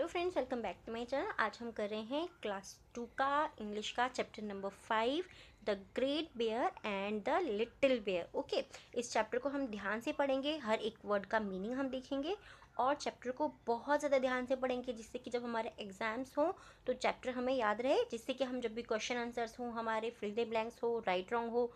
hello friends welcome back to my channel आज हम कर रहे हैं क्लास टू का इंग्लिश का chapter number five the great bear and the little bear okay इस चैप्टर को हम ध्यान से पढ़ेंगे हर एक वर्ड का मीनिंग हम देखेंगे और चैप्टर को बहुत ज़्यादा ध्यान से पढ़ेंगे जिससे कि जब हमारे एग्ज़ाम्स हों तो चैप्टर हमें याद रहे जिससे कि हम जब भी क्वेश्चन आंसर्स हों हमारे फिल ब्लैंक्स हो राइट रॉन्ग हो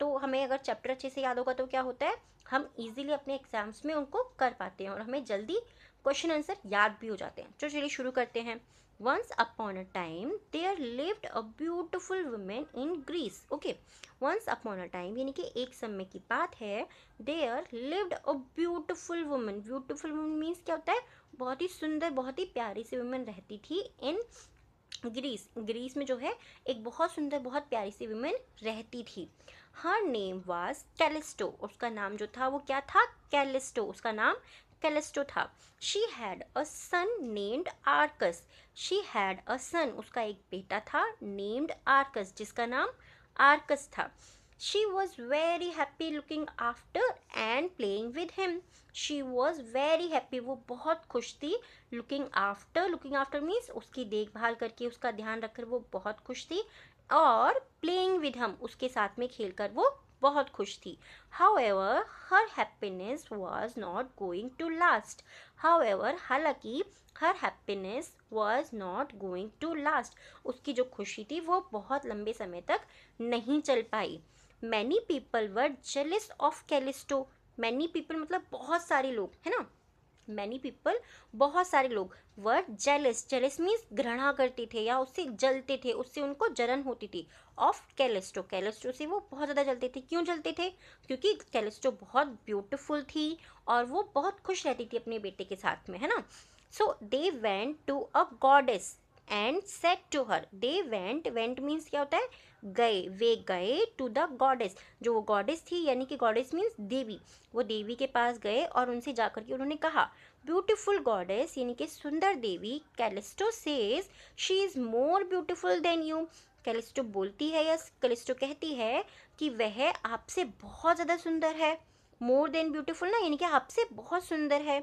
तो हमें अगर चैप्टर अच्छे से याद होगा तो क्या होता है हम इजीली अपने एग्ज़ाम्स में उनको कर पाते हैं और हमें जल्दी क्वेश्चन आंसर याद भी हो जाते हैं तो चलिए शुरू करते हैं once upon a time there lived a beautiful women in Greece okay once upon a time यानी कि एक समय की बात है there lived a beautiful women beautiful woman means क्या होता है बहुत ही सुंदर बहुत ही प्यारी सी वुमेन रहती थी इन ग्रीस ग्रीस में जो है एक बहुत सुंदर बहुत प्यारी सी वुमेन रहती थी हर नेम वाज कैलिस्टो उसका नाम जो था वो क्या था कैलिस्टो उसका नाम कैलेस्टो था she had a son named Arcas she had a son उसका एक बेटा था नेम्ड आर्कस जिसका नाम आर्कस था she was very happy looking after and playing with him she was very happy वो बहुत खुश थी looking after looking after means उसकी देखभाल करके उसका ध्यान रखकर वो बहुत खुश थी और प्लेइंग विद हम उसके साथ में खेलकर वो बहुत खुश थी however her happiness was not going to last however हालांकि her happiness was not going to last उसकी जो खुशी थी वो बहुत लंबे समय तक नहीं चल पाई many people were jealous of Callisto many people मतलब बहुत सारे लोग है ना मैनी पीपल बहुत सारे लोग वर्ड जेलस जेलस मीन्स घृणा करते थे या उससे जलते थे उससे उनको जलन होती थी ऑफ कैलेस्ट्रो कैलेस्ट्रो से वो बहुत ज़्यादा जलते थे क्यों जलते थे क्योंकि कैलेस्ट्रो बहुत ब्यूटिफुल थी और वो बहुत खुश रहती थी अपने बेटे के साथ में है ना so they went to a goddess and said to her they went went means क्या होता है गए वे गए टू द गॉडेस जो वो गॉडेस थी यानी कि गॉडेस मीन्स देवी वो देवी के पास गए और उनसे जाकर के उन्होंने कहा ब्यूटिफुल गॉडेस यानी कि सुंदर देवी Callisto says she is more beautiful than you Callisto बोलती है या कैलिस्टो कहती है कि वह आपसे बहुत ज़्यादा सुंदर है मोर देन ब्यूटिफुल ना यानी कि आपसे बहुत सुंदर है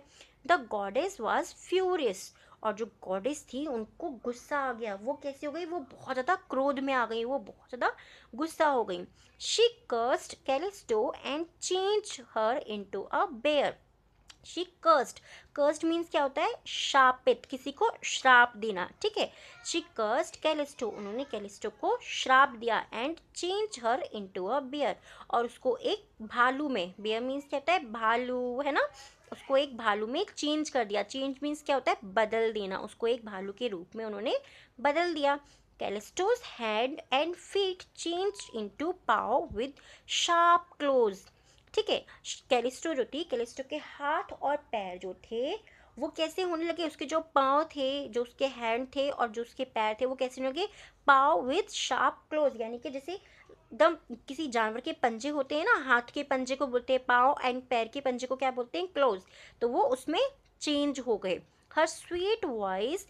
द गॉडेस वॉज फ्यूरियस और जो गॉडेस थी उनको गुस्सा आ गया वो कैसे हो गई वो बहुत ज़्यादा क्रोध में आ गई वो बहुत ज़्यादा गुस्सा हो गई she cursed Callisto and change her into a bear she cursed cursed means क्या होता है श्रापित किसी को श्राप देना ठीक है शी कर्स्ट कैलिस्टो उन्होंने कैलिस्टो को श्राप दिया and change her into a bear और उसको एक भालू में बियर मीन्स क्या होता है भालू है ना उसको एक भालू में चेंज कर दिया चेंज मीन्स क्या होता है बदल देना उसको एक भालू के रूप में उन्होंने बदल दिया Callisto's hand and feet change into paw with sharp claws ठीक है कैलिस्टो जो थी कैलिस्टो के हाथ और पैर जो थे वो कैसे होने लगे उसके जो पाँव थे जो उसके हैंड थे और जो उसके पैर थे वो कैसे होने लगे पाव विथ शार्प क्लोज यानी कि जैसे दम किसी जानवर के पंजे होते हैं ना हाथ के पंजे को बोलते हैं पाओ एंड पैर के पंजे को क्या बोलते हैं क्लोज तो वो उसमें चेंज हो गए her sweet voice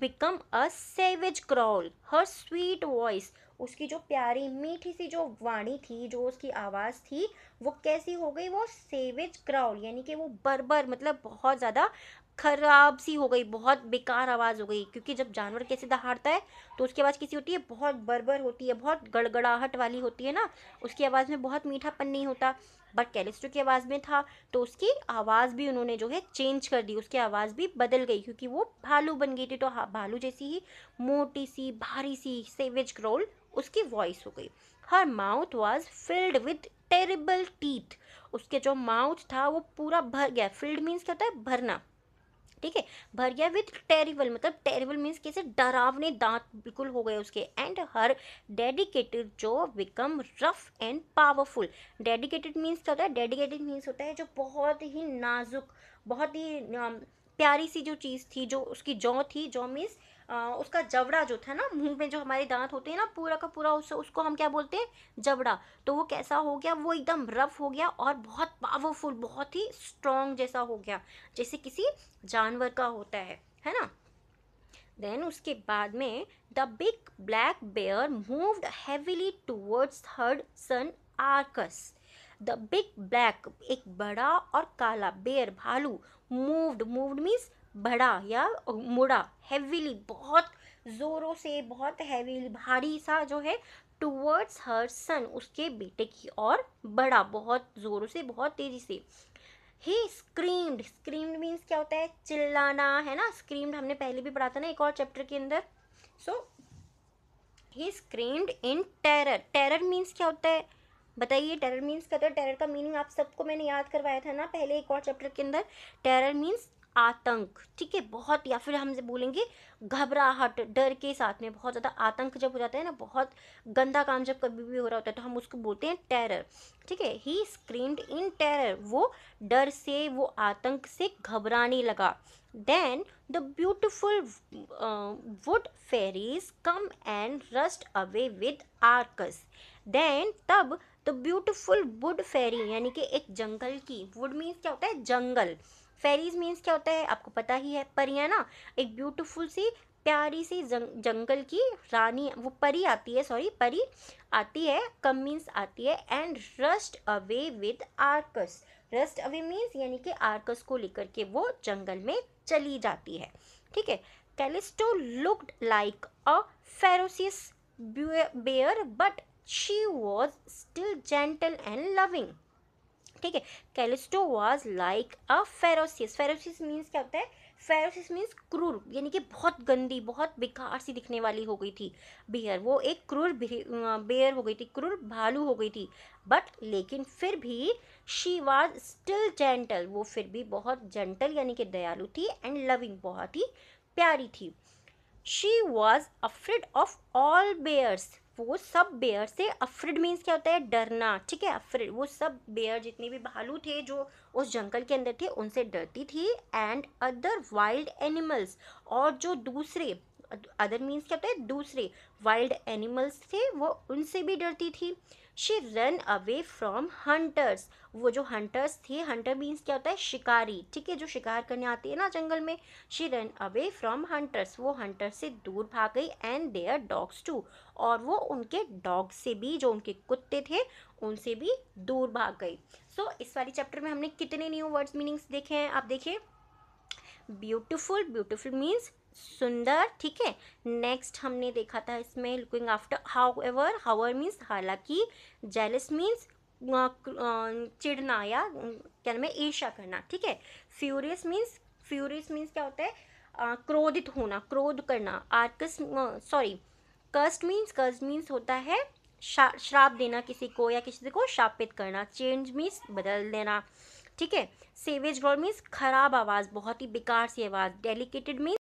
become a savage growl her sweet voice उसकी जो प्यारी मीठी सी जो वाणी थी जो उसकी आवाज़ थी वो कैसी हो गई वो सेवेज क्राउल यानी कि वो बर्बर मतलब बहुत ज़्यादा खराब सी हो गई बहुत बेकार आवाज़ हो गई क्योंकि जब जानवर कैसे दहाड़ता है तो उसकी आवाज़ कैसी होती है बहुत बरबर होती है बहुत गड़गड़ाहट वाली होती है ना उसकी आवाज़ में बहुत मीठापन नहीं होता बट कैलिस्टो की आवाज़ में था तो उसकी आवाज़ भी उन्होंने जो है चेंज कर दी उसकी आवाज़ भी बदल गई क्योंकि वो भालू बन गई थी तो भालू जैसी ही मोटी सी भारी सी सेवेज क्रोल उसकी वॉइस हो गई her mouth was filled with terrible teeth उसके जो माउथ था वो पूरा भर गया फिल्ड मीन्स क्या होता है भरना ठीक है भर गया विथ टेरिबल मतलब टेरिबल मीन्स कैसे डरावने दांत बिल्कुल हो गए उसके एंड हर डेडिकेटेड जो become rough and powerful dedicated means क्या होता है डेडिकेटेड मीन्स होता है जो बहुत ही नाजुक बहुत ही um, प्यारी सी जो चीज़ थी जो उसकी जौ थी जौ मीन्स उसका जबड़ा जो था ना मुंह में जो हमारे दांत होते हैं ना पूरा का पूरा उस, उसको हम क्या बोलते हैं जबड़ा तो वो कैसा हो गया वो एकदम रफ हो गया और बहुत पावरफुल बहुत ही स्ट्रॉन्ग जैसा हो गया जैसे किसी जानवर का होता है है ना देन उसके बाद में the big black bear moved heavily towards third son Arcas the big black एक बड़ा और काला बेर भालू मूव्ड मूव्ड मीन्स बड़ा या मुड़ा हैवीली बहुत ज़ोरों से बहुत हैवीली भारी सा जो है टूवर्ड्स हर सन उसके बेटे की और बड़ा बहुत ज़ोरों से बहुत तेज़ी से ही स्क्रीम्ड स्क्रीम्ड मीन्स क्या होता है चिल्लाना है ना स्क्रीम्ड हमने पहले भी पढ़ा था ना एक और चैप्टर के अंदर so he screamed in terror terror means क्या होता है बताइए टेरर मीन्स का तो टेरर का मीनिंग आप सबको मैंने याद करवाया था ना पहले एक और चैप्टर के अंदर टेरर मीन्स आतंक ठीक है बहुत या फिर हम बोलेंगे घबराहट डर के साथ में बहुत ज़्यादा आतंक जब हो जाता है ना बहुत गंदा काम जब कभी भी हो रहा होता है तो हम उसको बोलते हैं टेरर ठीक है ही स्क्रीम्ड इन टेरर वो डर से वो आतंक से घबराने लगा then the beautiful wood fairies come and rushed away with Arcas then तब द ब्यूटिफुल वुड फेरी यानी कि एक जंगल की वुड मीन्स क्या होता है जंगल फेरीज मीन्स क्या होता है आपको पता ही है परियाँ ना एक ब्यूटिफुल सी प्यारी सी जंग, जंगल की रानी वो परी आती है सॉरी परी आती है कम मीन्स आती है and rushed away with Arcas rushed away means यानी कि आर्कस को लेकर के वो जंगल में चली जाती है ठीक है Callisto looked like a ferocious bear but she was still gentle and loving ठीक है Callisto was like a ferocious ferocious means क्या होता है फेरोसिस मीन्स क्रूर यानी कि बहुत गंदी बहुत बेकार सी दिखने वाली हो गई थी बियर वो एक क्रूर बेयर अं, हो गई थी क्रूर भालू हो गई थी बट लेकिन फिर भी शी वॉज स्टिल जेंटल वो फिर भी बहुत जेंटल यानी कि दयालु थी एंड लविंग बहुत ही प्यारी थी she was afraid of all bears वो सब बेयर से अफ्रिड मीन्स क्या होता है डरना ठीक है अफ्रिड वो सब बेयर जितने भी भालू थे जो उस जंगल के अंदर थे उनसे डरती थी एंड अदर वाइल्ड एनिमल्स और जो दूसरे अदर मीन्स क्या होता है दूसरे वाइल्ड एनिमल्स थे वो उनसे भी डरती थी she run away from hunters वो जो हंटर्स थे हंटर मीन्स क्या होता है शिकारी ठीक है जो शिकार करने आती है ना जंगल में she run away from hunters वो हंटर से दूर भाग गई एंड देयर डॉग्स टू और वो उनके डॉग से भी जो उनके कुत्ते थे उनसे भी दूर भाग गई सो so, इस वाली चैप्टर में हमने कितने न्यू वर्ड्स मीनिंग्स देखे हैं आप देखिए ब्यूटिफुल ब्यूटिफुल मीन्स सुंदर ठीक है नेक्स्ट हमने देखा था इसमें looking after however however means हालांकि जेलस मीन्स चिड़ना या क्या नाम है ईर्षा करना ठीक है फ्यूरियस मीन्स फ्यूरियस मीन्स क्या होता है आ, क्रोधित होना क्रोध करना Arcas sorry cursed means cursed means होता है शा, श्राप देना किसी को या किसी को शापित करना चेंज मीन्स बदल देना ठीक है सेवेज ग्रोल मीन्स खराब आवाज़ बहुत ही बेकार सी आवाज़ डेलीकेटेड मीन्स